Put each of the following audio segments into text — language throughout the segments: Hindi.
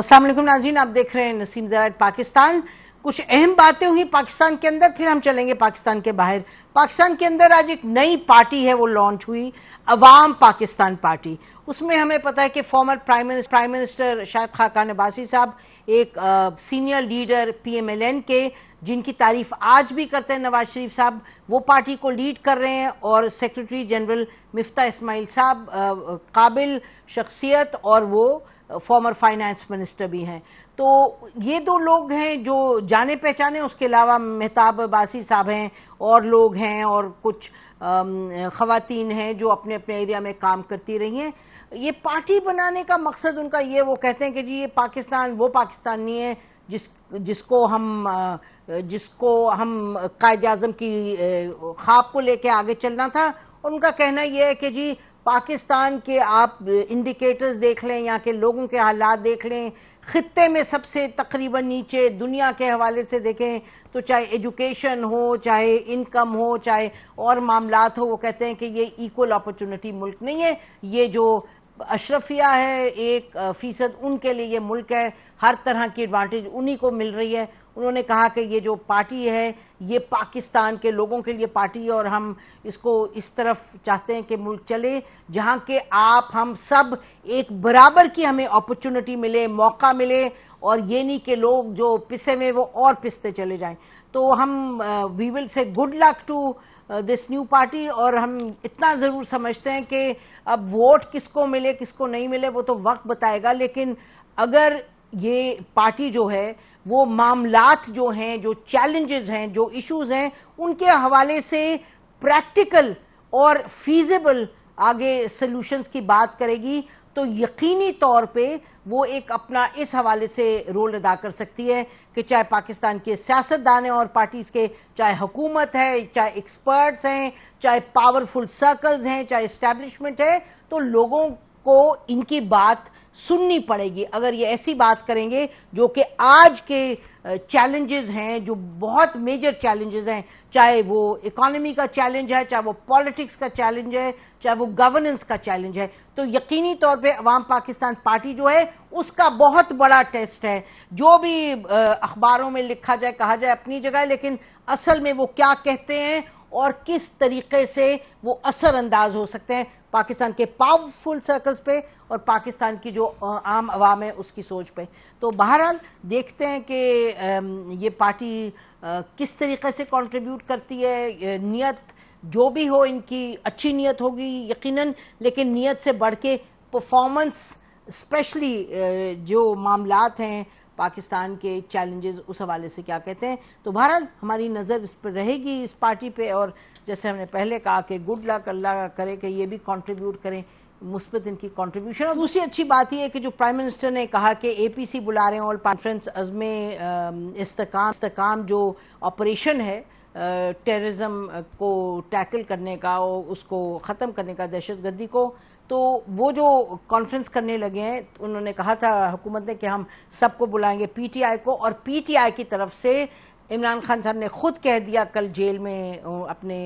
असलम नाजीन आप देख रहे हैं नसीम जराट पाकिस्तान कुछ अहम बातें हुई पाकिस्तान के अंदर फिर हम चलेंगे पाकिस्तान के बाहर पाकिस्तान के अंदर आज एक नई पार्टी है वो लॉन्च हुई अवाम पाकिस्तान पार्टी उसमें हमें पता है कि former prime minister prime minister Shahid Khaqan Abbasi साहब एक आ, सीनियर लीडर पीएमएलएन के जिनकी तारीफ आज भी करते हैं नवाज शरीफ साहब वो पार्टी को लीड कर रहे हैं और सेक्रेटरी जनरल मिफ्ता इस्माइल साहब काबिल शख्सियत और वो फॉर्मर फाइनेंस मिनिस्टर भी हैं तो ये दो लोग हैं जो जाने पहचाने उसके अलावा मेहताब बासी साहब हैं और लोग हैं और कुछ ख़वातीन हैं जो अपने अपने एरिया में काम करती रही हैं ये पार्टी बनाने का मकसद उनका ये वो कहते हैं कि जी ये पाकिस्तान वो पाकिस्तान नहीं है जिस जिसको हम जिसको हम कायद अजम की ख्वाब को लेके आगे चलना था और उनका कहना यह है कि जी पाकिस्तान के आप इंडिकेटर्स देख लें यहाँ के लोगों के हालात देख लें ख़त्े में सबसे तकरीबन नीचे दुनिया के हवाले से देखें तो चाहे एजुकेशन हो चाहे इनकम हो चाहे और मामला हो वो कहते हैं कि ये इक्वल अपॉर्चुनिटी मुल्क नहीं है ये जो अशरफिया है एक फ़ीसद उनके लिए ये मुल्क है हर तरह की एडवांटेज उन्हीं को मिल रही है उन्होंने कहा कि ये जो पार्टी है ये पाकिस्तान के लोगों के लिए पार्टी है और हम इसको इस तरफ चाहते हैं कि मुल्क चले जहाँ के आप हम सब एक बराबर की हमें अपॉर्चुनिटी मिले मौका मिले और ये नहीं कि लोग जो पिसे हुए वो और पिसते चले जाएं तो हम we will say good luck to this new party और हम इतना ज़रूर समझते हैं कि अब वोट किसको मिले किसको नहीं मिले वो तो वक्त बताएगा लेकिन अगर ये पार्टी जो है वो मामलात जो हैं जो चैलेंजेस हैं जो इश्यूज हैं उनके हवाले से प्रैक्टिकल और फीजिबल आगे सॉल्यूशंस की बात करेगी तो यकीनी तौर पे वो एक अपना इस हवाले से रोल अदा कर सकती है कि चाहे पाकिस्तान के सियासतदान और पार्टीज़ के चाहे हुकूमत है चाहे एक्सपर्ट्स हैं चाहे पावरफुल सर्कल्स हैं चाहे इस्टेब्लिशमेंट है तो लोगों को इनकी बात सुननी पड़ेगी अगर ये ऐसी बात करेंगे जो कि आज के चैलेंजेस हैं जो बहुत मेजर चैलेंजेस हैं चाहे वो इकोनॉमी का चैलेंज है चाहे वो पॉलिटिक्स का चैलेंज है चाहे वो गवर्नेंस का चैलेंज है तो यकीनी तौर पे अवाम पाकिस्तान पार्टी जो है उसका बहुत बड़ा टेस्ट है जो भी अखबारों में लिखा जाए कहा जाए अपनी जगह लेकिन असल में वो क्या कहते हैं और किस तरीके से वो असरअंदाज हो सकते हैं पाकिस्तान के पावरफुल सर्कल्स पे और पाकिस्तान की जो आम आवाम है उसकी सोच पे तो बहरहाल देखते हैं कि ये पार्टी किस तरीके से कंट्रीब्यूट करती है नियत जो भी हो इनकी अच्छी नियत होगी यकीनन लेकिन नियत से बढ़ के परफॉर्मेंस स्पेशली जो मामलात हैं पाकिस्तान के चैलेंजेस उस हवाले से क्या कहते हैं तो बहरहाल हमारी नज़र इस पर रहेगी इस पार्टी पे और जैसे हमने पहले कहा कि गुड लक अल्लाह करे कि ये भी कंट्रीब्यूट करें मुस्बत इनकी कंट्रीब्यूशन और दूसरी अच्छी बात यह है कि जो प्राइम मिनिस्टर ने कहा कि एपीसी बुला रहे हैं और कॉन्फ्रेंस अजमे इस्तकाम इस्तकाम जो ऑपरेशन है टेररिज्म को टैकल करने का और उसको ख़त्म करने का दहशतगर्दी को तो वो जो कॉन्फ्रेंस करने लगे हैं उन्होंने कहा था हुकूमत ने कि हम सबको बुलाएंगे पीटीआई को और पीटीआई की तरफ से इमरान खान साहब ने खुद कह दिया कल जेल में अपने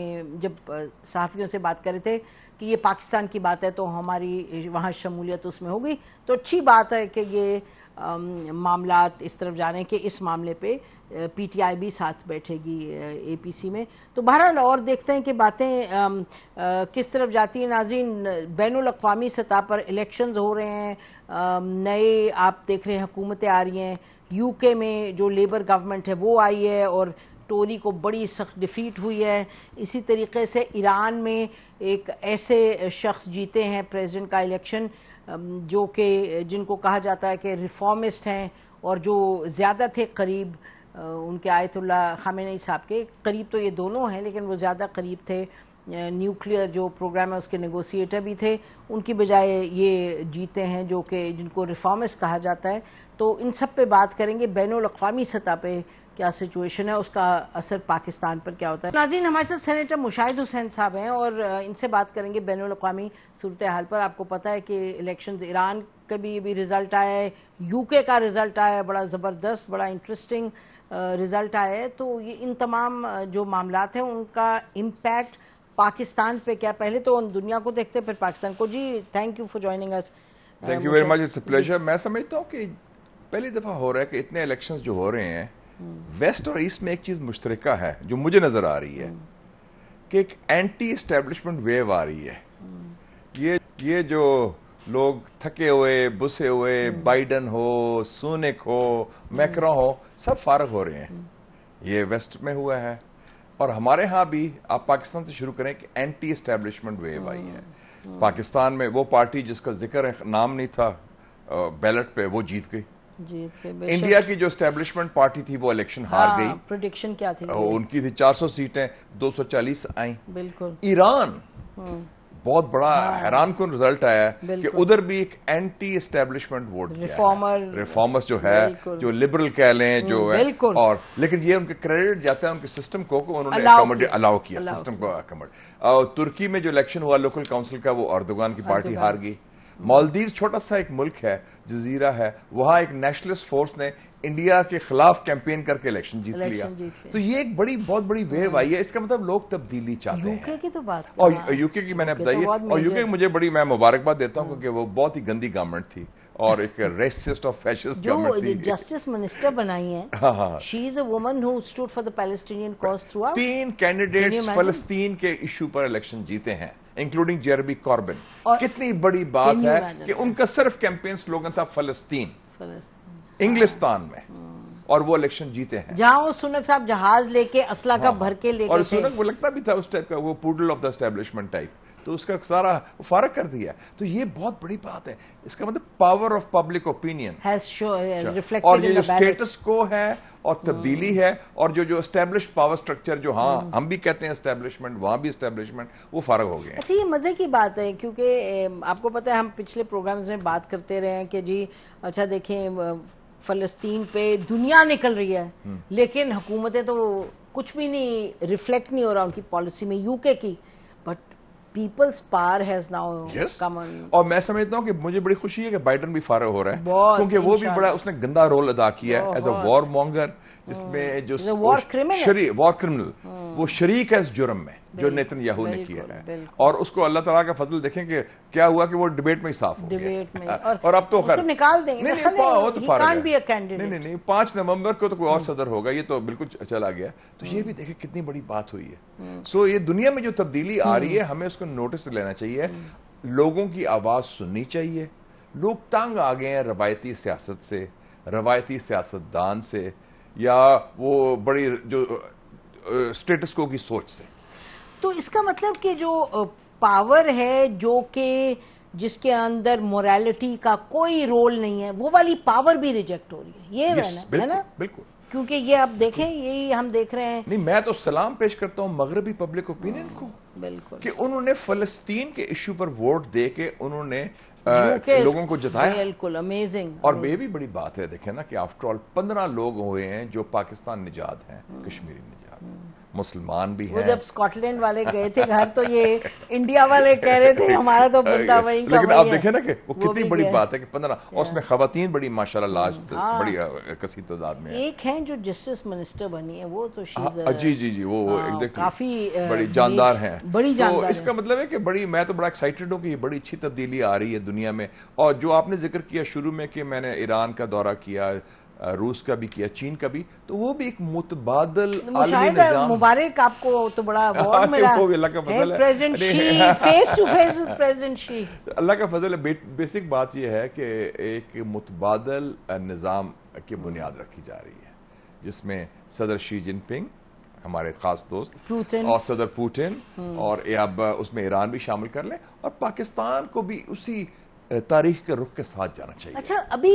जब सहाफ़ियों से बात कर रहे थे कि ये पाकिस्तान की बात है तो हमारी वहाँ शमूलियत उसमें होगी तो अच्छी बात है कि ये मामला इस तरफ जाने के इस मामले पे पीटीआई भी साथ बैठेगी एपीसी में तो बहरहाल और देखते हैं कि बातें किस तरफ जाती हैं नाजरीन बैन अवी सतह पर इलेक्शंस हो रहे हैं नए आप देख रहे हैं हुकूमतें आ रही हैं यूके में जो लेबर गवर्नमेंट है वो आई है और टोरी को बड़ी सख्त डिफीट हुई है इसी तरीके से ईरान में एक ऐसे शख्स जीते हैं प्रेसिडेंट का इलेक्शन जो कि जिनको कहा जाता है कि रिफॉर्मिस्ट हैं और जो ज़्यादा थे करीब उनके आयतुल्ला खामेनई साहब के करीब तो ये दोनों हैं लेकिन वो ज़्यादा करीब थे न्यूक्लियर जो प्रोग्राम है उसके नेगोशिएटर भी थे उनकी बजाय ये जीते हैं जो कि जिनको रिफॉर्मिस्ट कहा जाता है तो इन सब पे बात करेंगे बैन अवी सतह पे क्या सिचुएशन है उसका असर पाकिस्तान पर क्या होता है नाजीन हमारे साथ सेनेटर मुशाहिद हुसैन साहब हैं और इनसे बात करेंगे बैन अवी सूरत हाल पर आपको पता है कि इलेक्शन ईरान का भी अभी रिज़ल्ट आया है यूके का रिज़ल्ट आया है बड़ा ज़बरदस्त बड़ा इंटरेस्टिंग रिज़ल्ट आया है तो ये इन तमाम जो मामला हैं उनका इम्पैक्ट पाकिस्तान पे क्या पहले तो उन दुनिया को देखते फिर पाकिस्तान को जी thank you for joining us thank you very much it's pleasure मैं समझता हूँ कि पहली दफ़ा हो रहा है कि इतने इलेक्शंस जो हो रहे हैं वेस्ट और ईस्ट में एक चीज़ मुश्तरका है जो मुझे नज़र आ रही है कि एक एंटी इस्टेब्लिशमेंट वेव आ रही है ये ये जो लोग थके हुए बुसे हुए बाइडन हो सोनिक हो मैक्रो हो सब फारग हो रहे हैं ये वेस्ट में हुआ है और हमारे यहाँ भी आप पाकिस्तान से शुरू करें कि एंटी एस्टेब्लिशमेंट वेव आई है हम्म, हम्म। पाकिस्तान में वो पार्टी जिसका जिक्र नाम नहीं था बैलेट पे वो जीत गई इंडिया की जो स्टेब्लिशमेंट पार्टी थी वो इलेक्शन हाँ, हार गई प्रोडिक्शन क्या थी उनकी थी 400 सीटें 240 आई बिल्कुल ईरान हम्म। बहुत बड़ा हाँ, हैरान कन रिजल्ट आया कि उधर भी एक anti establishment vote reformer reformers जो है जो लिबरल कह लें हम्म, जो है और लेकिन ये उनके क्रेडिट जाता है उनके सिस्टम को उन्होंने अलाउ किया सिस्टम को अकोमोडेट तुर्की में जो इलेक्शन हुआ लोकल काउंसिल का वो अर्दोगान की पार्टी हार गई मालदीव छोटा सा एक मुल्क है जजीरा है वहाँ एक नेशनलिस्ट फोर्स ने इंडिया के खिलाफ कैंपेन करके इलेक्शन जीत लिया तो ये एक बड़ी बहुत बड़ी वेव हाँ। आई है इसका मतलब लोग तब्दीली चाहते हैं की तो बात और यूके की मैंने तो बताई है और यूके की मुझे बड़ी मैं मुबारकबाद देता हूँ क्योंकि वो बहुत ही गंदी गवर्नमेंट थी और एक रेसिस्ट और फैशिस्ट जो जस्टिस मिनिस्टर बनाई है she is a woman who stood for the Palestinian cause throughout तीन कैंडिडेट्स फिलिस्तीन के इशू पर इलेक्शन जीते हैं इंक्लूडिंग जेरबी कॉर्बिन कितनी बड़ी बात है कि उनका सिर्फ कैंपेन स्लोगन था फलस्तीन इंग्लिस्तान में हाँ। और वो इलेक्शन जीते हैं जहां वो सुनक साहब जहाज लेके असला का हाँ। भर के लेके और सुनक वो लगता भी था उस टाइप का वो poodle of the establishment type तो उसका सारा फर्क कर दिया तो ये बहुत बड़ी बात है इसका मतलब पावर ऑफ पब्लिक ओपिनियन और ये जो स्टेटस को है और तब्दीली hmm. है और जो जो स्टैब्लिश पावर स्ट्रक्चर जो हाँ hmm. हम भी कहते हैं स्टैब्लिशमेंट वहाँ भी स्टैब्लिशमेंट वो फर्क हो गया अच्छा ये मज़े की बात है क्योंकि आपको पता है हम पिछले प्रोग्राम्स में बात करते रहे हैं कि जी अच्छा देखें फलस्तीन पे दुनिया निकल रही है hmm. लेकिन हुकूमतें तो कुछ भी नहीं रिफ्लेक्ट नहीं हो रहा उनकी पॉलिसी में यूके की people's par has now come on. और मैं समझता हूँ कि मुझे बड़ी खुशी है कि बाइडन भी फारग हो रहा है क्योंकि वो भी बड़ा उसने गंदा रोल अदा किया है एज अ वॉर मॉन्गर जिसमें जो वॉर क्रिमिनल वॉर क्रिमिनल वो शरीक है इस जुर्म में जो नेतन याहू ने किया है और उसको अल्लाह तला का फजल देखें कि क्या हुआ कि वो डिबेट में ही साफ हो डिबेट में हाँ। और, और अब तो खैर निकाल देंगे नहीं नहीं, नहीं, तो नहीं, नहीं, नहीं पांच नवंबर को तो कोई और हम्म। सदर होगा ये तो बिल्कुल चला गया तो ये हम्म। भी देखे कितनी बड़ी बात हुई है सो हम्म। ये दुनिया में जो तब्दीली आ रही है हमें उसको इसको नोटिस लेना चाहिए हम्म। लोगों की आवाज़ सुननी चाहिए लोग तंग आ गए हैं रवायती सियासत से रवायती सियासतदान से या वो बड़ी जो स्टेटस को की सोच से तो इसका मतलब कि जो पावर है जो कि जिसके अंदर मोरालिटी का कोई रोल नहीं है वो वाली पावर भी रिजेक्ट हो रही है ये yes, है ना बिल्कुल, है ना बिल्कुल क्योंकि ये आप देखें यही हम देख रहे हैं नहीं मैं तो सलाम पेश करता हूँ मगरबी पब्लिक ओपिनियन को बिल्कुल कि उन्होंने फलस्तीन के इशू पर वोट दे के उन्होंने आ, लोगों को जताया बिल्कुल अमेजिंग और ये भी बड़ी बात है देखे ना कि आफ्टर ऑल पंद्रह लोग हुए हैं जो पाकिस्तान निजात हैं हम्म। कश्मीरी निजात हम्म। मुसलमान भी हैं वो जब स्कॉटलैंड वाले गए थे घर तो ये इंडिया वाले कह रहे थे हमारा तो बंदा वहीं लेकिन आप देखे ना कि वो कितनी बड़ी बात है कि पंद्रह और उसमें खातन बड़ी माशा लाज mm, हाँ। बड़ी कसी तादाद में एक है जो जस्टिस मिनिस्टर बनी है वो तो हाँ, uh, जी जी जी वो हाँ, काफी बड़ी जानदार है बड़ी तो जानदार इसका मतलब है कि बड़ी मैं तो बड़ा एक्साइटेड हूँ कि ये बड़ी अच्छी तब्दीली आ रही है दुनिया में और जो आपने जिक्र किया शुरू में कि मैंने ईरान का दौरा किया रूस का भी किया चीन का भी तो वो भी एक मुतबादल तो मुबारक आपको तो बड़ा मिला। वो भी अल्लाह का फजल president face to face president Xi अल्लाह का फजल है बेसिक बात यह है कि एक मुतबादल निज़ाम की बुनियाद रखी जा रही है जिसमें सदर शी जिनपिंग हमारे खास दोस्त पुतिन और सदर पुतिन हम्म। और अब उसमें ईरान भी शामिल कर लें और पाकिस्तान को भी उसी तारीख के रुख के साथ जाना चाहिए अच्छा अभी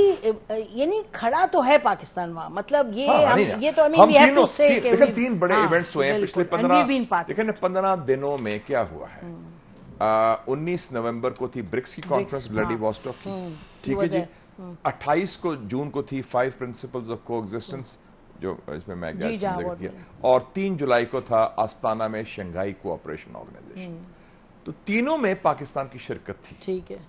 यानी खड़ा तो है पाकिस्तान वहां मतलब ये हाँ, हम, ये तो हम तीनों ती, लेकिन तीन बड़े हाँ, इवेंट्स हुए हैं पिछले पंद्रह पंद्रह दिनों में क्या हुआ है हम्म। उन्नीस नवंबर को थी ब्रिक्स की कॉन्फ्रेंस हाँ। ब्लडी वॉस्टॉक की हम्म, ठीक है जी तो हम्म। अट्ठाईस को जून को थी five principles of coexistence जो इसमें मैं किया तो और तीन जुलाई को था आस्ताना में शंघाई कोऑपरेशन ऑर्गेनाइजेशन तो तीनों में पाकिस्तान की शिरकत थी ठीक है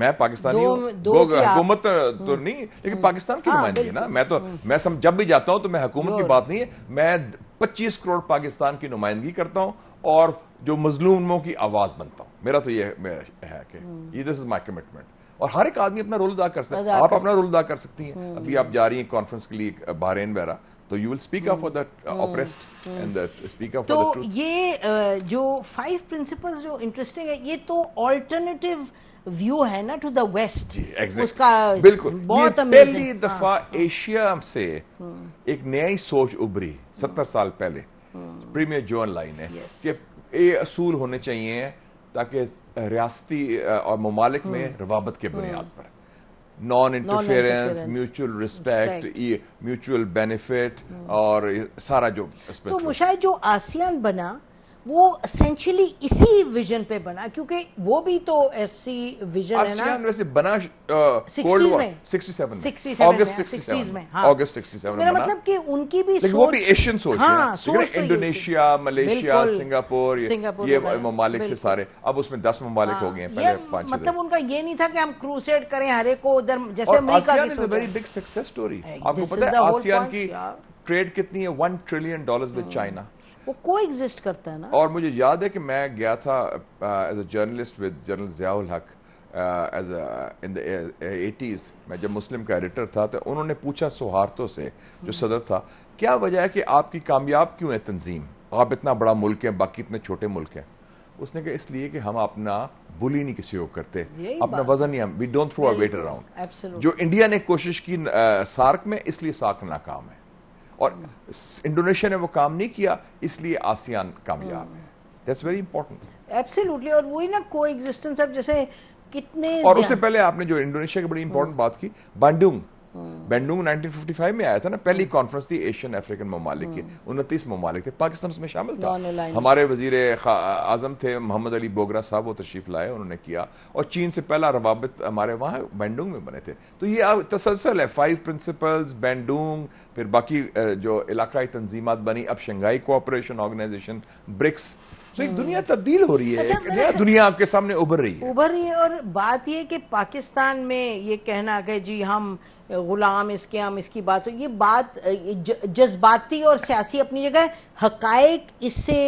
मैं पाकिस्तानी हुकूमत तो, हम्म। तो नहीं लेकिन हम्म। पाकिस्तान की हाँ, नुमाइंदगी है ना मैं तो हम्म। मैं सम जब भी जाता हूँ तो मैं हुकूमत की बात नहीं है मैं पच्चीस करोड़ पाकिस्तान की नुमाइंदगी करता हूँ और जो मजलूमों की आवाज बनता हूँ मेरा तो ये है कि दिस इज माई कमिटमेंट और हर एक आदमी अपना रोल अदा कर सकता है आप अपना रोल अदा कर सकती हैं अभी आप जा रही हैं कॉन्फ्रेंस के लिए बहरेन वगैरह तो you will speak up for that oppressed and speak up for the truth ये जो फाइव प्रिंसिपल्स जो इंटरेस्टिंग है ये तो ऑल्टरनेटिव व्यू है ना टू द वेस्ट उसका बिल्कुल बहुत पहली हाँ। दफा हाँ, एशिया से हम्म। एक नई सोच उभरी सत्तर साल पहले हम्म। प्रीमियर जोन लाइन है कि ये असूल होने चाहिए ताकि रियाती और ममालिक में हम्म। रवाबत के बुनियाद पर non interference mutual respect mutual benefit और सारा जो तो मुशायद जो आसियान बना वो असेंशियली इसी विजन पे बना क्योंकि वो भी तो ऐसी विजन है ना वैसे बना कोल्ड वॉर 67 67 अगस्त 67 में हां अगस्त 67 में मेरा मतलब कि उनकी भी सोच वो भी एशियन सोच हां सोच इंडोनेशिया मलेशिया हाँ, तो सिंगापुर ये ममालिक थे सारे अब उसमें 10 ममालिक हाँ, हो गए हैं पहले पांच मतलब उनका ये नहीं था कि हम क्रूसेड करें हर एक को उधर जैसे अमेरिका की सोच वेरी बिग सक्सेस स्टोरी आपको पता है आसियान की ट्रेड कितनी है 1 ट्रिलियन डॉलर्स विद चाइना वो को एग्जिस्ट करता है ना और मुझे याद है कि मैं गया था as a journalist with general Ziaul Haq as in eighties मैं जब मुस्लिम का एडिटर था तो उन्होंने पूछा सुहारतों से जो हम्म। सदर था क्या वजह है कि आपकी कामयाब क्यों है तंजीम आप इतना बड़ा मुल्क हैं बाकी इतने छोटे मुल्क हैं उसने कहा इसलिए कि हम अपना बुली नहीं किसी को करते अपना वजन नहीं हम we don't throw a weight around जो इंडिया ने कोशिश की uh, सार्क में इसलिए सार्क नाकाम है और इंडोनेशिया ने वो काम नहीं किया इसलिए आसियान कामयाब है दैट्स वेरी इंपॉर्टेंट एब्सोल्युटली और वही ना को एग्जिस्टेंस अब जैसे कितने और उससे पहले आपने जो इंडोनेशिया की बड़ी इंपॉर्टेंट बात की बांडुंग बेंडूंग 1955 में आया था ना पहली कॉन्फ्रेंस हम्म। थी एशियन अफ्रीकन ममालिक की हम्म। उनतीस ममालिक थे पाकिस्तान उसमें शामिल था हमारे वजीर आजम थे मोहम्मद अली बोगरा साहब वो तशरीफ लाए उन्होंने किया और चीन से पहला रवाबित हमारे वहाँ बेंडूंग में बने थे तो ये अब तसलसल है फाइव प्रिंसिपल्स बेंडूंग फिर बाकी जो इलाकाई तनजीमत बनी अब शंघाई कोऑपरेशन ऑर्गेनाइजेशन ब्रिक्स तो एक हम्म। दुनिया तब्दील हो रही है अच्छा, नया दुनिया आपके सामने उभर रही है उभर रही है और बात यह कि पाकिस्तान में ये कहना कि जी हम गुलाम इसके हम इसकी बात ये बात जज्बाती और सियासी अपनी जगह हकायक इससे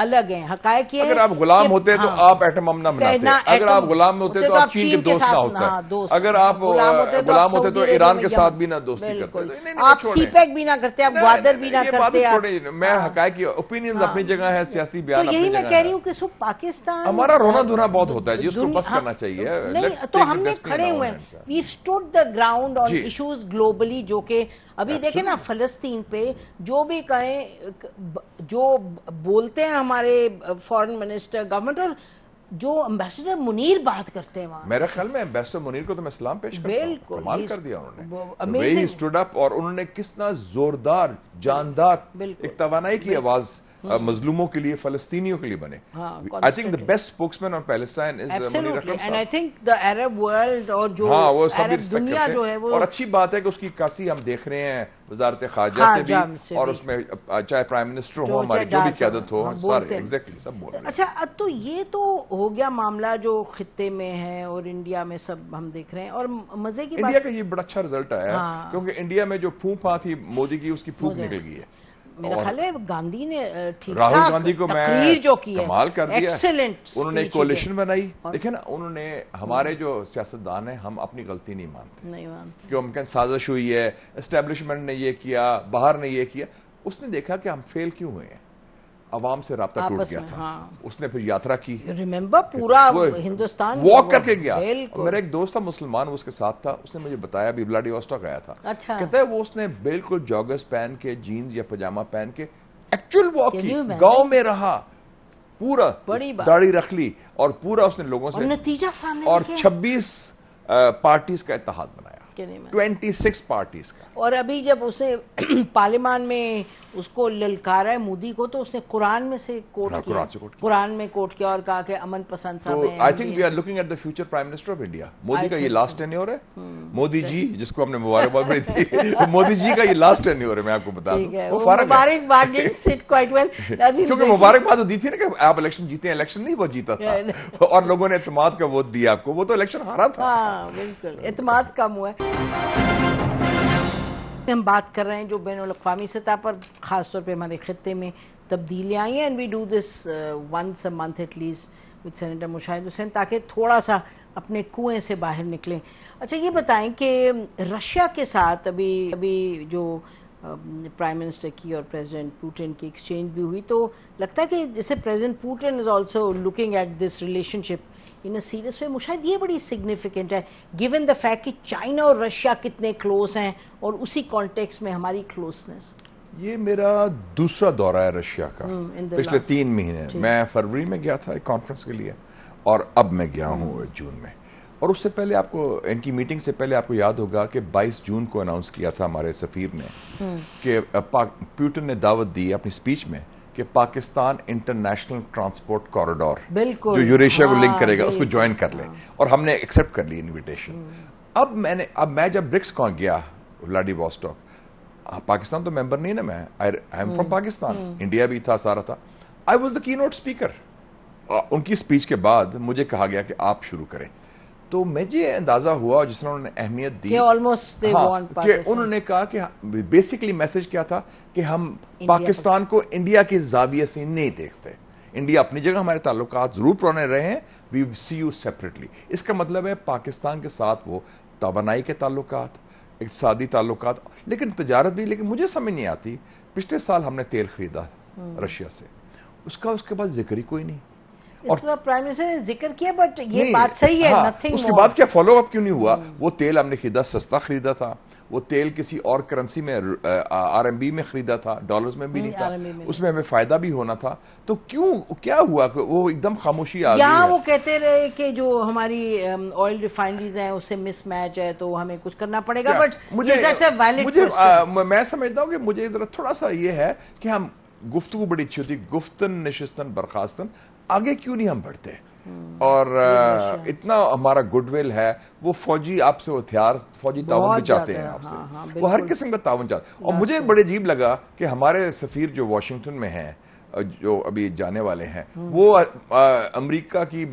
अलग हैं हकायक ये तो हाँ। अगर आप गुलाम होते हाँ, तो आप एटम बम ना बनाते अगर आप गुलाम होते तो आप चीन के दोस्त ना होते अगर आप गुलाम होते तो ईरान के साथ भी ना दोस्ती करते आप सीपैक भी ना करते आप ग्वादर भी ना करते तो मैं हाँ। हकायक ओपिनियन हाँ। अपनी जगह है सियासी तो बयान यही मैं कह रही हूँ कि सब पाकिस्तान हमारा रोना धोना बहुत होता है जी उसको बस करना चाहिए नहीं तो हमने खड़े हुए we stood the ground on issues globally जो कि अभी देखें ना फलस्तीन पे जो भी कहें जो बोलते हैं हमारे फॉरेन मिनिस्टर गवर्नमेंट और जो एम्बेसडर मुनीर बात करते हैं मेरे ख्याल में एम्बेसडर मुनीर को तो मैं सलाम पेश करता कमाल कर दिया उन्होंने स्टूड अप और उन्होंने कितना जोरदार जानदार एक तवानाई की आवाज मजलूमों के लिए फलस्तीनियों के लिए बने I think the best spokesman of Palestine is and I think the Arab world और जो हाँ, वो अरब दुनिया जो है वो और अच्छी बात है कि उसकी कासी हम देख रहे हैं वजारत खारजा से भी और उसमें चाहे प्राइम मिनिस्टर हो हमारी जो भी क्यादत हो हाँ, सारे एग्जैक्टली सब बोल रहे अच्छा तो ये तो हो गया मामला जो खत्ते में है और इंडिया में सब हम देख रहे हैं और मजे की इंडिया का ये बड़ा अच्छा रिजल्ट आया हाँ। क्योंकि इंडिया में जो फूफ आ थी मोदी की उसकी फूक निकल गई है राहुल गांधी को मैं जो कमाल कर दिया उन्होंने कोलिशन बनाई देखिए ना उन्होंने हमारे जो सियासतदान है हम अपनी गलती नहीं मानते नहीं मानते क्यों साजिश हुई है एस्टेब्लिशमेंट ने ये किया बाहर ने ये किया उसने देखा कि हम फेल क्यों हुए हैं अवाम से रहा टूट गया था हाँ। उसने फिर यात्रा की रिमेम्बर पूरा हिंदुस्तान वॉक करके गया मेरा एक दोस्त था मुसलमान उसके साथ था उसने मुझे बताया भी व्लाडिवोस्टॉक गया था अच्छा कहता है वो उसने बिल्कुल जॉगर्स पहन के जीन्स या पजामा पहन के एक्चुअल वॉक की गांव में रहा पूरा बड़ी दाढ़ी रख ली और पूरा उसने लोगों से नतीजा सामने और छब्बीस पार्टीज का इतिहाद बनाया 26 पार्टीज का और अभी जब उसे पार्लियामान में उसको ललकारा है मोदी को तो उसने कुरान में से कोट हाँ, किया कुरान से कोट किया कुरान में कोट किया और कहा कि अमन पसंद साहब I think we are looking at the future prime minister of India Modi का ये लास्ट टेन्योर है हम्म, मोदी जी जिसको हमने मुबारकबाद भेज दी मोदी जी का ये लास्ट टेन्योर है मैं आपको बता दूं वो मुबारकबाद डिडंट सिट क्वाइट वेल क्योंकि मुबारकबाद तो दी थी ना कि आप इलेक्शन जीते हैं इलेक्शन नहीं वो जीता था और लोगों ने एतमाद का वोट दिया आपको वो तो इलेक्शन हारा था हां बिल्कुल एतमाद कम हुआ हम बात कर रहे हैं जो बैन अवी सतह पर ख़ासतौर पर हमारे ख़त्े में तब्दीलियाँ आई हैं and we do this once a month at least with senator Mushahid Hussain ताकि थोड़ा सा अपने कुएं से बाहर निकलें अच्छा ये बताएं कि um, रशिया के साथ अभी अभी जो प्राइम um, मिनिस्टर की और प्रेसिडेंट पुटिन की एक्सचेंज भी हुई तो लगता है कि जैसे president Putin is also looking at this relationship in a serious way मुशायद ये बड़ी सिग्निफिकेंट है गिवन द फैक्ट कि चाइना और रशिया कितने क्लोज हैं और उसी कॉन्टेक्स में हमारी क्लोजनेस ये मेरा दूसरा दौरा है रशिया का hmm, पिछले तीन महीने मैं फरवरी में गया था एक कॉन्फ्रेंस के लिए और अब मैं गया हूँ जून hmm। में और उससे पहले आपको इनकी मीटिंग से पहले आपको याद होगा कि 22 जून को अनाउंस किया था हमारे सफ़ीर ने hmm। कि प्यूटन ने दावत दी अपनी स्पीच में कि पाकिस्तान इंटरनेशनल ट्रांसपोर्ट कॉरिडोर जो यूरेशिया हाँ, को लिंक करेगा उसको ज्वाइन कर ले हाँ। और हमने एक्सेप्ट कर ली इनविटेशन हम्म। अब मैंने अब मैं जब ब्रिक्स कौन गया वॉस्टॉक पाकिस्तान तो मेंबर नहीं ना मैं I am from Pakistan India हम्म। भी था सारा था I was the keynote speaker उनकी स्पीच के बाद मुझे कहा गया कि आप शुरू करें तो मुझे ये अंदाजा हुआ जिस तरह उन्होंने अहमियत दी ऑलमोस्ट हाँ, कि उन्होंने कहा कि बेसिकली मैसेज क्या था कि हम पाकिस्तान को इंडिया के जाविये से नहीं देखते इंडिया अपनी जगह हमारे ताल्लुक जरूर पुराने रहे हैं वी सी यू सेपरेटली इसका मतलब है पाकिस्तान के साथ वो तोनाई के ताल्लुक इकतदी ताल्लुक लेकिन तजारत भी लेकिन मुझे समझ नहीं आती पिछले साल हमने तेल खरीदा हम्म। रशिया से उसका उसके बाद जिक्र ही कोई नहीं हाँ, उसके बाद क्या फॉलो अप क्यों नहीं हुआ वो तेल हमने खरीदा सस्ता खरीदा था वो तेल किसी और करेंसी में में खरीदा था डॉलर्स में भी नहीं, नहीं था उसमें हमें फायदा भी होना था तो क्यों क्या हुआ वो एकदम खामोशी आ गई वो कहते रहे कि जो हमारी ऑयल रिफाइनरीज हैं उससे मिसमैच है तो हमें कुछ करना पड़ेगा बट मुझे मुझे मैं समझता हूँ कि मुझे थोड़ा सा ये है कि हम गुफ्तु बड़ी अच्छी होती गुफ्तन नशस्तन बर्खास्तन आगे क्यों नहीं हम बढ़ते हम्म। और इतना हमारा गुडविल है वो फौजी आपसे हथियार फौजी तावन भी चाहते हैं आपसे हाँ, हाँ, वो हर किस्म का तावन चाहते और मुझे बड़े अजीब लगा कि हमारे सफ़ीर जो वाशिंगटन में हैं जो अभी जाने वाले हैं हम्म। वो अमेरिका की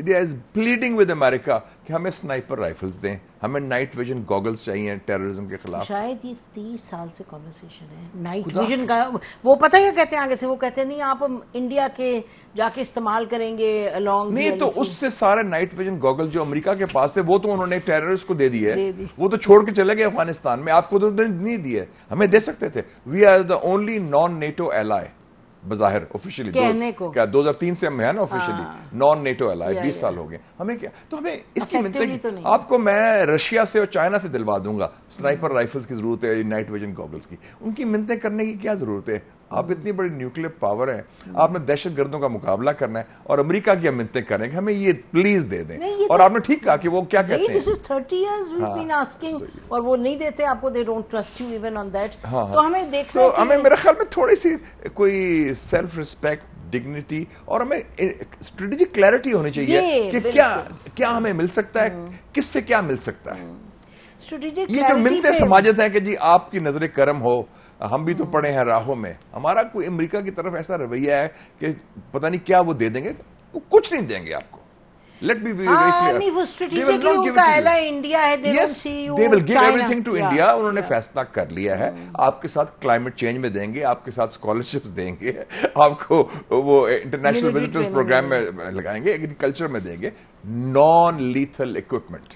they is pleading with America कि हमें स्नाइपर राइफल्स दें हमें नाइट विजन गॉगल्स चाहिए टेररिज्म के खिलाफ शायद ये तीस साल से कॉन्वर्सेशन है नाइट विजन का वो पता है कहते हैं आगे से वो कहते हैं नहीं आप इंडिया के जाके इस्तेमाल करेंगे अलोंग नहीं तो उससे सारे नाइट विजन गॉगल जो अमेरिका के पास थे वो तो उन्होंने टेररिस्ट को दे दिए वो तो छोड़ के चले गए अफगानिस्तान में आपको तो नहीं दिए हमें दे सकते थे we are the only non NATO ally बजाहिर ऑफिशियली कहने को क्या 2003 से हम है ना ऑफिशियली नॉन नेटो एलाय बीस साल हो गए हमें क्या तो हमें इसकी मिलते तो आपको मैं रशिया से और चाइना से दिलवा दूंगा स्नाइपर hmm. राइफल्स की जरूरत है नाइट विजन गॉगल्स की उनकी मिनतें करने की क्या जरूरत है आप इतनी बड़ी न्यूक्लियर पावर है आपने दहशत गर्दों का मुकाबला करना है और अमरीका की हम मिनतें करें कि हमें ये प्लीज दे दें और तो- आपने ठीक कहा कि वो क्या कहते हैं थर्टी बीन आस्किंग और वो नहीं देते आपको they don't trust you even on that तो हमें देखना तो हमें मेरे ख्याल में थोड़ी सी कोई सेल्फ रिस्पेक्ट डिग्निटी और हमें स्ट्रेटेजिक क्लैरिटी होनी चाहिए कि क्या क्या हमें मिल सकता है हम्म। किससे क्या मिल सकता है हम्म। ये जो मिलते समाजत है कि जी आपकी नजर करम हो हम भी तो पड़े हैं राहों में हमारा कोई अमेरिका की तरफ ऐसा रवैया है कि पता नहीं क्या वो दे देंगे वो कुछ नहीं देंगे आपको लेट बी be हाँ, इंडिया clear army उन्होंने फैसला कर लिया है hmm. आपके साथ क्लाइमेट चेंज में देंगे आपके साथ स्कॉलरशिप्स देंगे आपको वो इंटरनेशनल विजिटर्स प्रोग्राम में लगाएंगे एग्रीकल्चर में देंगे नॉन लीथल इक्विपमेंट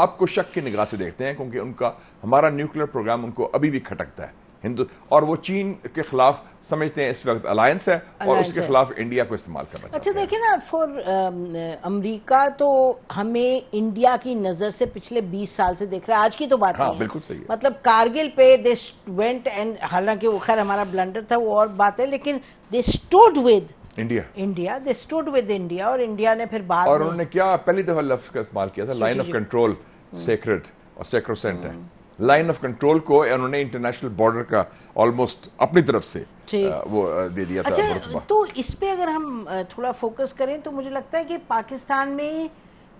आपको शक की निगाह से देखते हैं क्योंकि उनका हमारा न्यूक्लियर प्रोग्राम उनको अभी भी खटकता है हिंदू और वो चीन के खिलाफ समझते हैं इस वक्त अलायंस है Alliance और उसके खिलाफ इंडिया को इस्तेमाल करना अच्छा देखिए ना फॉर um, अमेरिका तो हमें इंडिया की नजर से पिछले 20 साल से देख रहा है आज की तो बात हाँ, नहीं बिल्कुल सही है। मतलब कारगिल पे दे वेंट एंड हालांकि वो खैर हमारा ब्लंडर था वो और बात है लेकिन they stood with India India they stood with India और इंडिया ने फिर बात और उन्होंने क्या पहली दफा लफ्ज का इस्तेमाल किया था लाइन ऑफ कंट्रोल सेक्रेट और सेक्रोसेंट है हम्म। लाइन ऑफ कंट्रोल को उन्होंने इंटरनेशनल बॉर्डर का ऑलमोस्ट अपनी तरफ से वो दे दिया अच्छा, था तो इस पे अगर हम थोड़ा फोकस करें तो मुझे लगता है कि पाकिस्तान में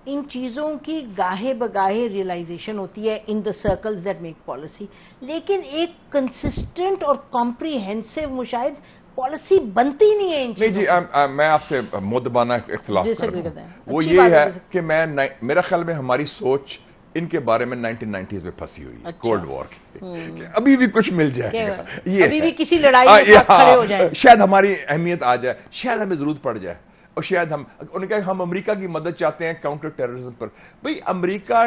इन चीज़ों की गाहे बगाहे रियलाइजेशन होती है in the circles that make policy लेकिन एक कंसिस्टेंट और कॉम्प्रीहेंसिव मुशाहिद पॉलिसी बनती नहीं है इन नहीं जी आ, आ, मैं आपसे मोदबाना इख्तलाफ वो ये है कि मैं मेरा ख्याल में हमारी सोच इनके बारे में 1990s में फंसी हुई अच्छा। कोल्ड वॉर की हम्म। अभी भी कुछ मिल जाए ये अभी भी किसी लड़ाई में साथ खड़े हाँ, हो जाए शायद हमारी अहमियत आ जाए शायद हमें जरूरत पड़ जाए और शायद हम उन्होंने कहा हम अमेरिका की मदद चाहते हैं काउंटर टेररिज्म पर भाई अमेरिका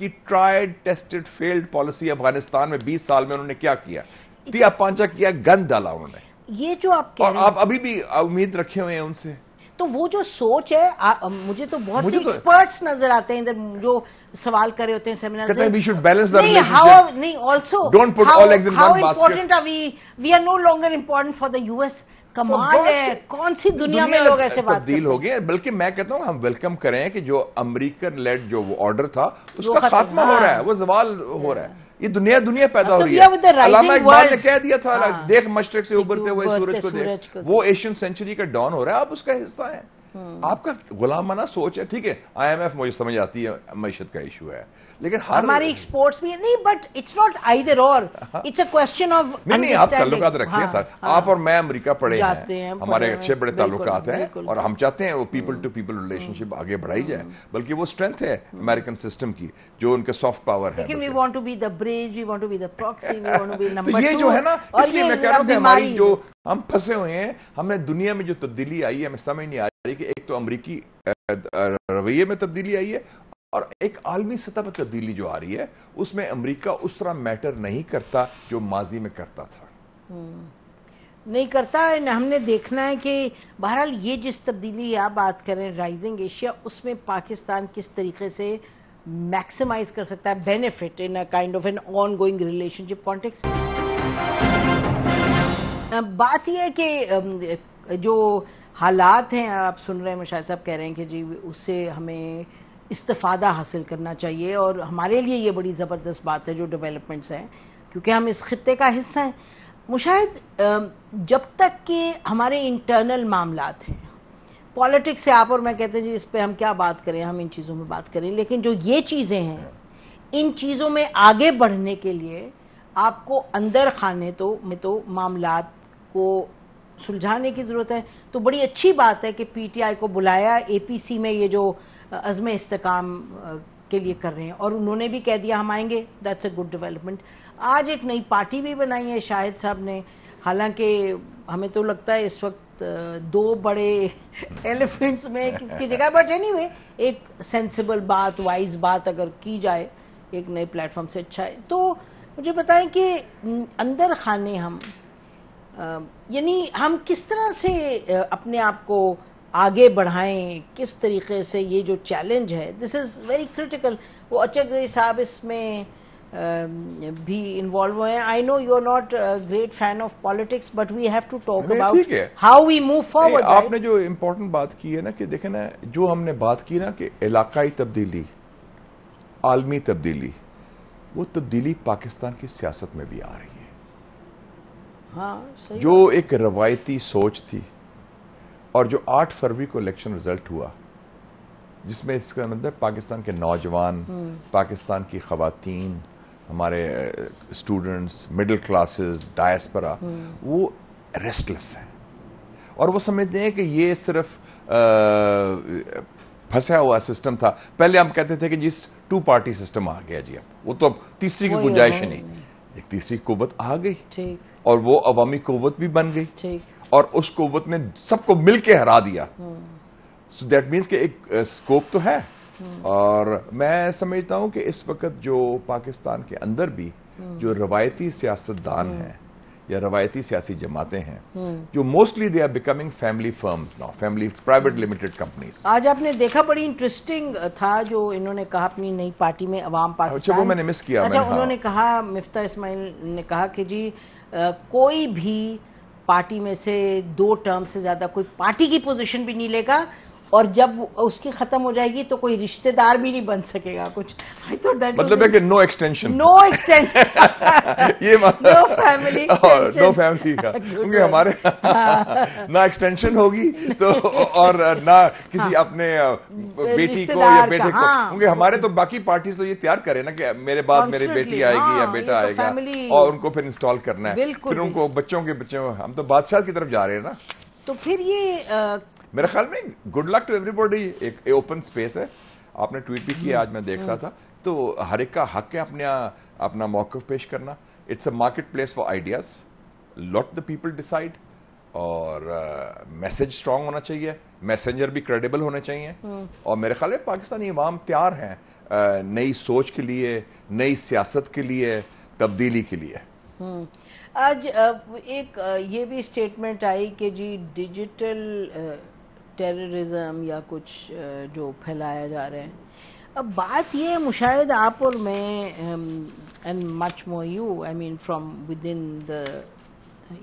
की tried tested failed policy Afghanistan में 20 साल में उन्होंने क्या किया दिया पांचा किया गन डाला उन्होंने ये जो आप और आप अभी भी उम्मीद रखे हुए हैं उनसे तो वो जो सोच है आ, मुझे तो बहुत से एक्सपर्ट्स तो- नजर आते हैं इधर जो सवाल रहे होते हैं सेमिनार से वी शुड बैलेंस नहीं हाउ नहीं also don't put all eggs in one basket how important are we we are no longer important for the US कमाल है कौन सी दुनिया, दुनिया में लोग ऐसे बात तब्दील हो गए बल्कि मैं कहता हूँ हम वेलकम करें कि जो अमेरिकन लेड जो ऑर्डर था उसका खात्मा हो हाँ। रहा है वो जवाल हो हाँ। रहा है ये दुनिया दुनिया पैदा हो तो रही है अलामा इकबाल ने कह दिया था हाँ, देख मशरक से उबरते हुए सूरज को देख वो एशियन सेंचुरी का डॉन हो रहा है आप उसका हिस्सा है हम्म। आपका गुलामाना सोच है ठीक है आईएमएफ मुझे समझ आती है मीशत का इशू है लेकिन हमारी एक्सपोर्ट्स भी नहीं बट इट्स नॉट आइदर और इट्स अ क्वेश्चन ऑफ नहीं नहीं आप ताल्लुकात रखिए हाँ, सर हाँ। आप और मैं अमेरिका पढ़े जाते हैं हमारे अच्छे बड़े ताल्लुकात हैं और हम चाहते हैं वो पीपल टू पीपल रिलेशनशिप आगे बढ़ाई जाए हम्म। बल्कि वो स्ट्रेंथ है अमेरिकन सिस्टम की जो उनके सॉफ्ट पावर है लेकिन we want to be the bridge we want to be the proxy we want to be number 2 ये जो है ना इसलिए मैं कह रहा हूं हमारी जो हम फंसे हुए हैं हमें दुनिया में जो तब्दीली आई है हमें समझ नहीं आ रही कि एक तो अमरीकी रवैये में तब्दीली आई है और एक आलमी सतह पर तब्दीली जो आ रही है उसमें अमेरिका उस तरह मैटर नहीं करता जो माजी में करता था हम्म। नहीं करता हमने देखना है कि बहरहाल ये जिस तब्दीली आप बात करें राइजिंग एशिया उसमें पाकिस्तान किस तरीके से मैक्सिमाइज कर सकता है benefit in a kind of an ongoing relationship context बात यह है कि जो हालात हैं आप सुन रहे हैं मुशाह साहब कह रहे हैं कि जी उससे हमें इस्तफ़ादा हासिल करना चाहिए और हमारे लिए ये बड़ी ज़बरदस्त बात है जो डेवलपमेंट्स हैं क्योंकि हम इस ख़त्े का हिस्सा हैं मुशाहिद जब तक कि हमारे इंटरनल मामला हैं पॉलिटिक्स से आप और मैं कहते हैं जी इस पर हम क्या बात करें हम इन चीज़ों में बात करें लेकिन जो ये चीज़ें हैं इन चीज़ों में आगे बढ़ने के लिए आपको अंदर खाने तो में तो मामला को सुलझाने की ज़रूरत है तो बड़ी अच्छी बात है कि पीटीआई को बुलाया एपीसी में ये जो अज़म इस्तेकाम के लिए कर रहे हैं और उन्होंने भी कह दिया हम आएंगे दैट्स अ गुड डेवलपमेंट आज एक नई पार्टी भी बनाई है शाहिद साहब ने हालांकि हमें तो लगता है इस वक्त दो बड़े एलिफेंट्स में किसकी जगह बट एनी वे एक सेंसिबल बात वाइज बात अगर की जाए एक नए प्लेटफॉर्म से अच्छा है तो मुझे बताएं कि अं, अंदर खाने हम यानी हम किस तरह से अपने आप को आगे बढ़ाएं किस तरीके से ये जो चैलेंज है दिस इज़ वेरी क्रिटिकल वो अचक साहब इसमें भी इन्वॉल्व हुए हैं I know you are not great fan of politics but we have to talk about how we move forward आपने जो इम्पोर्टेंट बात की है ना कि देखे ना जो हमने बात की ना कि इलाकाई तब्दीली आलमी तब्दीली वो तब्दीली पाकिस्तान की सियासत में भी आ रही हाँ, सही जो एक रवायती सोच थी और जो 8 फरवरी को इलेक्शन रिजल्ट हुआ जिसमें इसका अंदर मतलब पाकिस्तान के नौजवान हम्म। पाकिस्तान की खातन हमारे स्टूडेंट्स मिडिल क्लासेस डायस्परा वो रेस्टलेस हैं और वो समझते हैं कि ये सिर्फ फंसा हुआ सिस्टम था पहले हम कहते थे कि जिस टू पार्टी सिस्टम आ गया जी अब वो तो अब तीसरी की गुंजाइश नहीं एक तीसरी कुबत आ गई और वो अवामी कुत भी बन गई और उस कुत ने सबको मिल के हरा दिया सो दैट मीन्स के एक स्कोप तो है और मैं समझता हूँ कि इस वक्त जो पाकिस्तान के अंदर भी जो रवायती सियासतदान हम्म। हैं या रवायती सियासी जमातें हैं हम्म। जो mostly they are becoming family firms now family private limited companies आज आपने देखा बड़ी इंटरेस्टिंग था जो इन्होंने कहा अपनी नई पार्टी में अवाम पाकिस्तान अच्छा वो मैंने मिस किया अच्छा मैंने, हाँ। उन्होंने हाँ। कहा मिफ्ता इस्माइल ने कहा कि जी कोई भी पार्टी में से दो टर्म से ज़्यादा कोई पार्टी की पोजीशन भी नहीं लेगा और जब उसकी खत्म हो जाएगी तो कोई रिश्तेदार भी नहीं बन सकेगा कुछ आई थॉट दैट मतलब है कि नो एक्सटेंशन नो एक्सटेंशन ये नो फैमिली नो फैमिली का क्योंकि हमारे हाँ। ना एक्सटेंशन होगी तो और ना किसी हाँ। अपने बेटी को या बेटे को हाँ। क्योंकि हमारे तो बाकी पार्टीज तो ये तैयार करे ना कि मेरे बाद मेरी बेटी आएगी या बेटा तो आएगा और उनको फिर इंस्टॉल करना है फिर उनको बच्चों के बच्चों हम तो बादशाह की तरफ जा रहे हैं ना तो फिर ये मेरे ख्याल में गुड लक टू एवरीबॉडी एक ओपन स्पेस है आपने ट्वीट भी किया आज मैं देख रहा था तो हर एक का हक है अपने अपना मौकफ पेश करना it's a market place for ideas let the people decide और मैसेज uh, स्ट्रांग होना चाहिए मैसेंजर भी क्रेडिबल होने चाहिए और मेरे ख्याल में पाकिस्तानी इमाम तैयार हैं uh, नई सोच के लिए नई सियासत के लिए तब्दीली के लिए हम्म। आज एक uh, ये भी स्टेटमेंट आई कि जी डिजिटल टेररिज्म या कुछ जो फैलाया जा रहे हैं अब बात ये मुशाहिद आप और मैं and much more you I mean from within the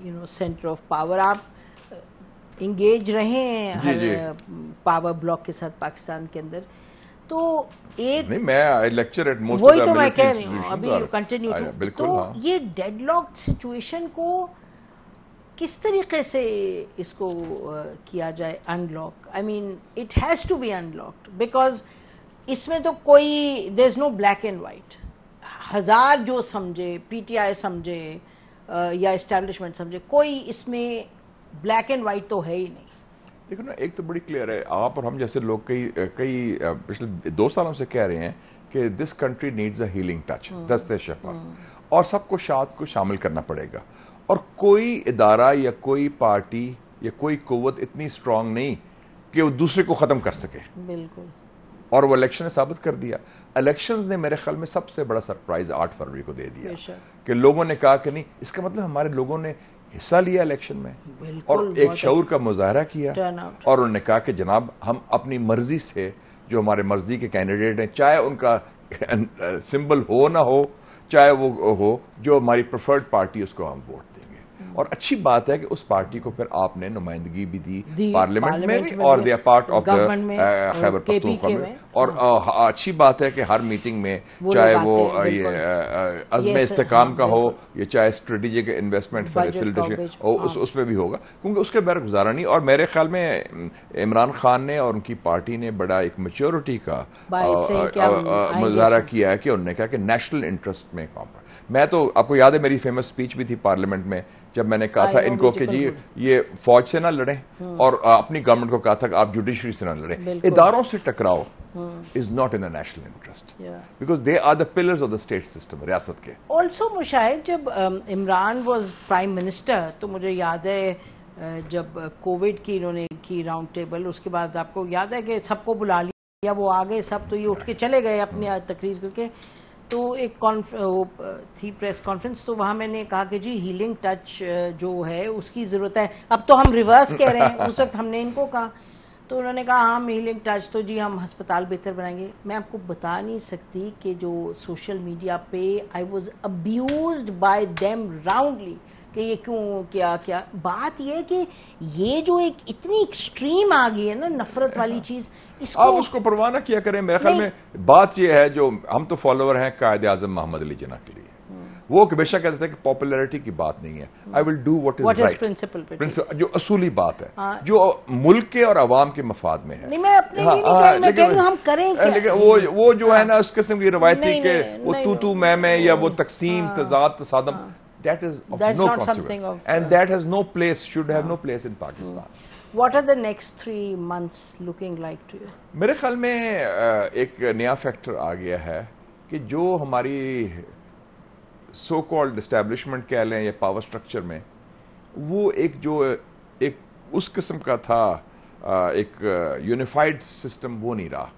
you know centre of power आप इंगेज रहे हैं हर पावर ब्लॉक के साथ पाकिस्तान के अंदर तो एक नहीं मैं लेक्चर एट मोस्ट वही तो मैं कह रही हूँ अभी कंटिन्यू तो हाँ। ये डेडलॉक सिचुएशन को किस तरीके से इसको किया जाए unlock I mean it has to be unlocked because इसमें तो कोई there is no black and white हज़ार जो समझे पीटीआई समझे या इस्टेब्लिशमेंट समझे कोई इसमें ब्लैक एंड वाइट तो है ही नहीं देखो ना एक तो बड़ी क्लियर है आप और हम जैसे लोग कई कई पिछले दो सालों से कह रहे हैं कि this country needs a healing touch दस्ते शफा और सबको साथ को शामिल करना पड़ेगा और कोई इदारा या कोई पार्टी या कोई कुत इतनी स्ट्रांग नहीं कि वो दूसरे को ख़त्म कर सके बिल्कुल और वो इलेक्शन ने साबित कर दिया इलेक्शंस ने मेरे ख्याल में सबसे बड़ा सरप्राइज आठ फरवरी को दे दिया कि लोगों ने कहा कि नहीं इसका मतलब हमारे लोगों ने हिस्सा लिया इलेक्शन में और एक शौर का मुजाहरा किया और उन्होंने कहा कि जनाब हम अपनी मर्जी से जो हमारे मर्जी के कैंडिडेट हैं चाहे उनका सिंबल हो ना हो चाहे वो हो जो हमारी प्रेफर्ड पार्टी उसको हम वोट दें और अच्छी बात है कि उस पार्टी को फिर आपने नुमाइंदगी भी दी पार्लियामेंट में भी और the part of the Khyber Pakhtunkhwa में और uh, uh, uh, अच्छी बात है कि हर मीटिंग में चाहे वो ये अजम इसकाम का हाँ, हो या चाहे स्ट्रेटेजिक इन्वेस्टमेंट फैसिलिटेशन उस हाँ। पर भी होगा क्योंकि उसके बैर गुजारा नहीं और मेरे ख्याल में इमरान खान ने और उनकी पार्टी ने बड़ा एक मच्योरिटी का मुजाहरा किया है कि उन्होंने कहा कि नेशनल इंटरेस्ट में कॉम्प्रोमाइज मैं तो आपको याद है मेरी फेमस स्पीच भी थी पार्लियामेंट में जब मैंने कहा था इनको कि जी ये फौज से ना लड़ें hmm. और अपनी गवर्नमेंट को कहा था आप जुडिशरी से ना लड़ें इदारों से टकराओ is not in the national interest because they are the pillars of the state system रियासत के ऑल्सो मुशाहिद जब इमरान वॉज प्राइम मिनिस्टर तो मुझे याद है जब कोविड की इन्होंने की राउंड टेबल उसके बाद आपको याद है कि सबको बुला लिया या वो आ गए सब तो ये उठ के चले गए hmm. अपनी तकरीर करके तो एक वो थी प्रेस कॉन्फ्रेंस तो वहाँ मैंने कहा कि जी हीलिंग टच जो है उसकी ज़रूरत है अब तो हम रिवर्स कह रहे हैं उस वक्त हमने इनको कहा तो उन्होंने कहा हाँ हीलिंग टच तो जी हम अस्पताल बेहतर बनाएंगे मैं आपको बता नहीं सकती कि जो सोशल मीडिया पे I was abuse by them roundly कि ये क्यों क्या क्या बात ये कि ये जो एक इतनी एक्सट्रीम आ गई है ना नफरत वाली चीज इसको आप उसको परवाना किया करें मेरे ख्याल में बात ये है जो हम तो फॉलोअर हैं कायदे आजम मोहम्मद अली जना के लिए हम्म। वो बेशक कहते थे कि पॉपुलैरिटी की बात नहीं है I will do what is right principle जो असूली बात है हाँ। जो मुल्क के और आवाम के मफाद में है हाँ, हाँ, लेकिन वो वो जो है हाँ। ना उस किस्म की रवायती के वो तू तू मैं मैं या वो तकसीम तजाद तसादम that is of That's no not consequence. Something of, and uh, that has no place, should no. have no place in Pakistan. Hmm. What are the next three months looking like to you? मेरे ख्याल में एक नया फैक्टर आ गया है कि जो हमारी सो कॉल्ड इस्टेब्लिशमेंट कह लें या पावर स्ट्रक्चर में वो एक जो एक उस किस्म का था एक यूनिफाइड सिस्टम वो नहीं रहा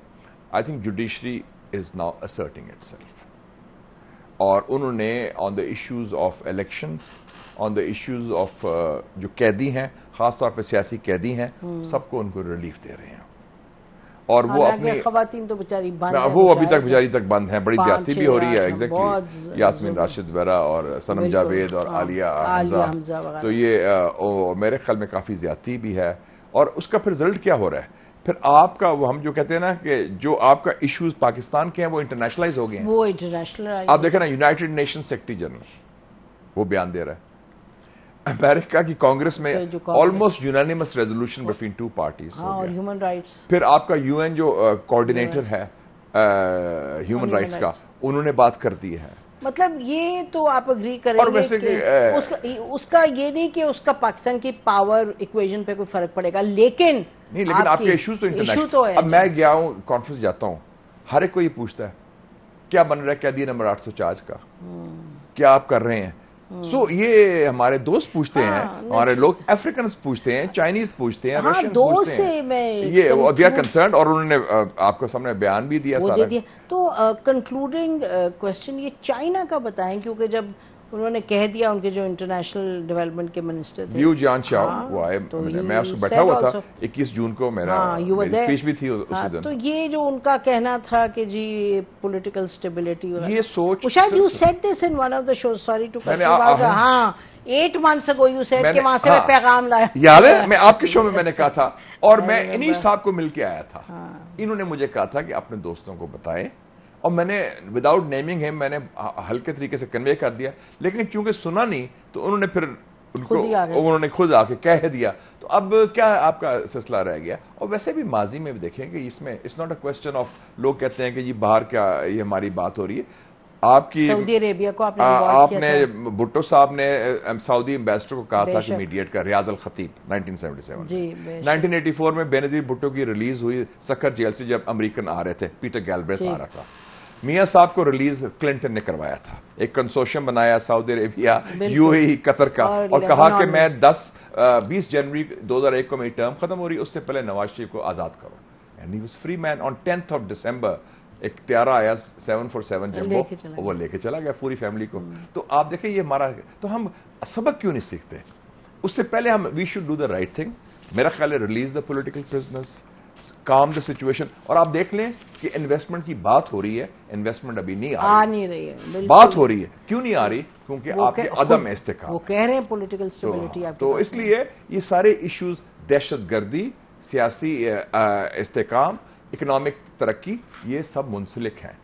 I think judiciary is now asserting itself और उन्होंने on the issues of election on the issues of जो कैदी हैं खासतौर पर सियासी कैदी हैं हम्म। सबको उनको रिलीफ दे रहे हैं और वो अपनी खातन तो बेचारी बंद हाँ, वो अभी तक बेचारी तक बंद है बड़ी ज्यादा भी हो रही है एग्जैक्टली यासमिन राशिद वरा और सनम जावेद और हाँ, आलिया हमजा तो ये मेरे ख्याल में काफ़ी ज्यादा भी है और उसका फिर रिजल्ट क्या हो रहा है फिर आपका वो हम जो कहते हैं ना कि जो आपका इश्यूज पाकिस्तान के हैं वो इंटरनेशनलाइज हो गए हैं वो इंटरनेशनल आप देखें ना यूनाइटेड नेशन सेक्रेटरी जनरल वो बयान दे रहा है अमेरिका की कांग्रेस में almost unanimous resolution between two parties और ह्यूमन राइट्स फिर आपका यूएन जो कोऑर्डिनेटर है ह्यूमन राइट्स का उन्होंने बात कर दी है मतलब ये तो आप अग्री करेंगे और वैसे कि, कि उसका, उसका ये नहीं कि उसका पाकिस्तान की पावर इक्वेशन पे कोई फर्क पड़ेगा लेकिन नहीं लेकिन आपके इश्यूज तो इंटरनेशनल तो अब मैं तो। गया हूँ कॉन्फ्रेंस जाता हूँ हर एक को ये पूछता है क्या बन रहा है क्या दिया नंबर आठ सौ चार्ज का क्या आप कर रहे हैं सो so, ये हमारे दोस्त पूछते हाँ, हैं हमारे लोग अफ्रीकन पूछते हैं चाइनीज पूछते हैं हाँ, रशियन पूछते हैं मैं ये दे आर कंसर्न और उन्होंने आपको सामने बयान भी दिया सारा दिया। तो कंक्लूडिंग uh, क्वेश्चन uh, ये चाइना का बताएं क्योंकि जब uh, उन्होंने कह दिया उनके जो इंटरनेशनल डेवलपमेंट के मिनिस्टर थे यू जान शाह वो आए तो मैं आपसे बैठा हुआ था 21 जून को मेरा हाँ, स्पीच भी थी उस हाँ, दिन तो ये जो उनका कहना था कि जी पॉलिटिकल स्टेबिलिटी ये सोच शायद you said this in one of the show sorry to cut you out हां 8 मंथ्स अगो यू सेड कि वहां से मैं हाँ। पैगाम लाया याद है मैं आपके शो में मैंने कहा था और मैं इन्हीं साहब को मिलके आया था हाँ। इन्होंने मुझे कहा था कि अपने दोस्तों को बताएं और मैंने विदाउट नेमिंग है मैंने हल्के तरीके से कन्वे कर दिया लेकिन चूंकि सुना नहीं तो उन्होंने फिर उनको उन्होंने खुद आके कह दिया तो अब क्या आपका सिलसिला रह गया और वैसे भी माजी में भी देखें कि इसमें it's not a question of लोग कहते हैं कि जी बाहर क्या ये हमारी बात हो रही है आपकी सऊदी अरेबिया को आपने, आ, आपने भुट्टो साहब ने सऊदी एम्बेसडर को कहा था कि मीडिएट का रियाज अल खतीब 1977 1984 में बेनजीर भुट्टो की रिलीज हुई सखर जेल से जब अमेरिकन आ रहे थे पीटर गैलब्रेथ आ रहा था मियाँ साहब को रिलीज क्लिंटन ने करवाया था एक कंसोशियम बनाया सऊदी अरेबिया यूएई कतर का और, और कहा कि मैं 10 20 जनवरी 2001 को मेरी टर्म खत्म हो रही उससे पहले नवाज शरीफ को आज़ाद करो and he was free man on tenth of December एक त्यारा आया सेवन फोर सेवन जम्बो और वो लेके चला गया पूरी फैमिली को तो आप देखें ये हमारा तो हम सबक क्यों नहीं सीखते उससे पहले हम we should do the right thing मेरा ख्याल है release the political prisoners calm the situation और आप देख लें कि इन्वेस्टमेंट की बात हो रही है इन्वेस्टमेंट अभी नहीं आ, आ नहीं रही है बात हो रही है क्यों नहीं आ रही क्योंकि आपके अदम इस्तेकाम वो कह रहे हैं पॉलिटिकल स्टेबिलिटी तो, तो इसलिए ये सारे इश्यूज दहशत गर्दी सियासी इस्तेकाम इकोनॉमिक तरक्की ये सब मुंसलिक हैं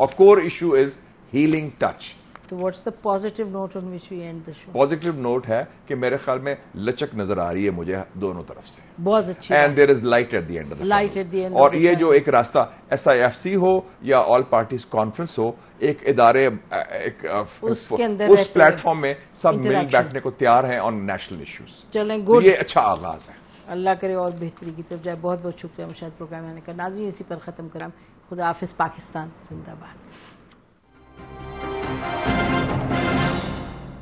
और core issue is healing touch तो what's the positive note on which we end the show positive note है कि मेरे ख्याल में लचक नजर आ रही है मुझे दोनों तरफ से बहुत अच्छी and there is light at the end of the light at the end और ये जो एक रास्ता एसआईएफसी हो या ऑल पार्टीज कॉन्फ्रेंस हो एक इदारे एक उसके अंदर उस प्लेटफॉर्म में सब मिल बैठने को तैयार हैं ऑन नेशनल इश्यूज चलें गुड तो ये अच्छा आगाज है अल्लाह करे और बेहतरी की तरफ जाए बहुत बहुत शुक्रिया मुशाद प्रोग्राम आने का नाजी इसी पर ख़त्म कराम खुदा हाफिज़ पाकिस्तान जिंदाबाद